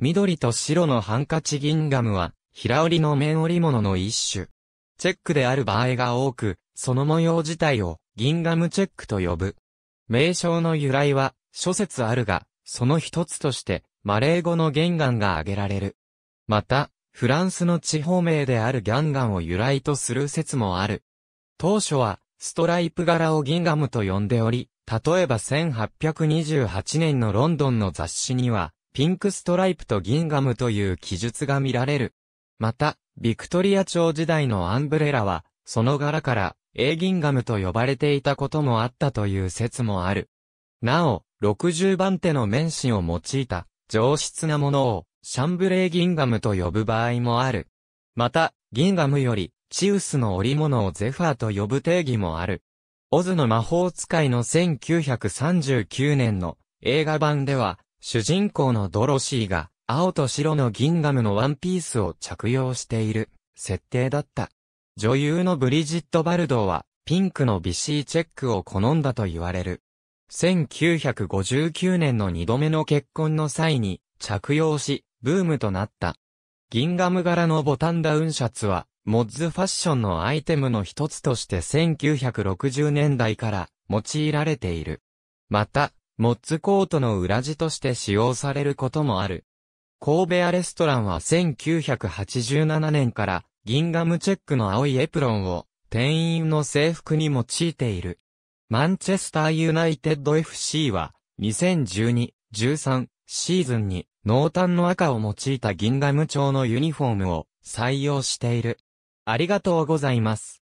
緑と白のハンカチギンガムは、平織りの面織物の一種。チェックである場合が多く、その模様自体をギンガムチェックと呼ぶ。名称の由来は諸説あるが、その一つとしてマレー語の玄関が挙げられる。また、フランスの地方名であるギャンガンを由来とする説もある。当初はストライプ柄をギンガムと呼んでおり、例えば1828年のロンドンの雑誌には、ピンクストライプとギンガムという記述が見られる。また、ビクトリア朝時代のアンブレラは、その柄から、エーギンガムと呼ばれていたこともあったという説もある。なお、60番手の面紙を用いた、上質なものを、シャンブレーギンガムと呼ぶ場合もある。また、ギンガムより、チウスの織物をゼファーと呼ぶ定義もある。オズの魔法使いの1939年の映画版では、主人公のドロシーが、青と白のギンガムのワンピースを着用している、設定だった。女優のブリジット・バルドーは、ピンクのビシーチェックを好んだと言われる。1959年の2度目の結婚の際に、着用し、ブームとなった。ギンガム柄のボタンダウンシャツは、モッズファッションのアイテムの一つとして1960年代から用いられている。また、モッツコートの裏地として使用されることもある。神戸屋レストランは1987年からギンガムチェックの青いエプロンを店員の制服に用いている。マンチェスターユナイテッド FC は2012-13シーズンに濃淡の赤を用いたギンガム調のユニフォームを採用している。ありがとうございます。